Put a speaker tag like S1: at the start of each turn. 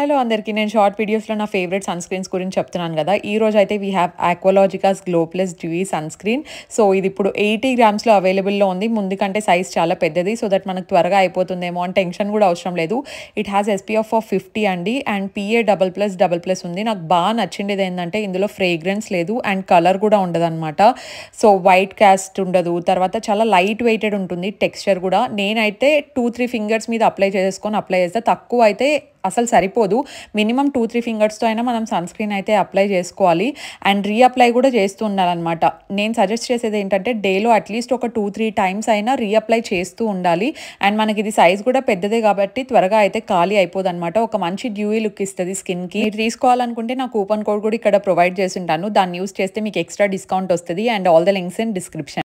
S1: hello అందరికీ నేను short వీడియోస్లో నా ఫేవరెట్ సన్ స్క్రీన్స్ గురించి చెప్తున్నాను కదా ఈ రోజు అయితే we have Aqualogica's glow plus dewy sunscreen so ఇది ఇప్పుడు ఎయిటీ గ్రామ్స్లో అవైలబుల్లో ఉంది ముందు కంటే సైజ్ చాలా పెద్దది సో దట్ మనకు త్వరగా అయిపోతుందేమో అని టెన్షన్ కూడా అవసరం లేదు it has SPF of fifty అండి and PA double plus double plus ఉంది నాకు బాగా నచ్చిండేది ఏంటంటే ఇందులో ఫ్రేగ్రెన్స్ లేదు అండ్ కలర్ కూడా ఉండదన్నమాట సో వైట్ క్యాస్ట్ ఉండదు తర్వాత చాలా లైట్ వెయిటెడ్ ఉంటుంది టెక్స్చర్ కూడా నేనైతే టూ త్రీ ఫింగర్స్ మీద అప్లై చేసుకొని అప్లై చేస్తే తక్కువ అయితే అసలు సరిపోదు మినిమం టూ త్రీ ఫింగర్స్తో అయినా మనం సన్ స్క్రీన్ అయితే అప్లై చేసుకోవాలి అండ్ రీఅప్లై కూడా చేస్తూ ఉండాలన్నమాట నేను సజెస్ట్ చేసేది ఏంటంటే డేలో అట్లీస్ట్ ఒక టూ త్రీ టైమ్స్ అయినా రీఅప్లై చేస్తూ ఉండాలి అండ్ మనకి ఇది సైజ్ కూడా పెద్దదే కాబట్టి త్వరగా అయితే ఖాళీ అయిపోదనమాట ఒక మంచి డ్యూయీ లుక్ ఇస్తుంది స్కిన్కి మీరు తీసుకోవాలనుకుంటే నా కూపన్ కోడ్ కూడా ఇక్కడ ప్రొవైడ్ చేసి ఉంటాను దాన్ని యూస్ చేస్తే మీకు ఎక్స్ట్రా డిస్కౌంట్ వస్తుంది and all the links in description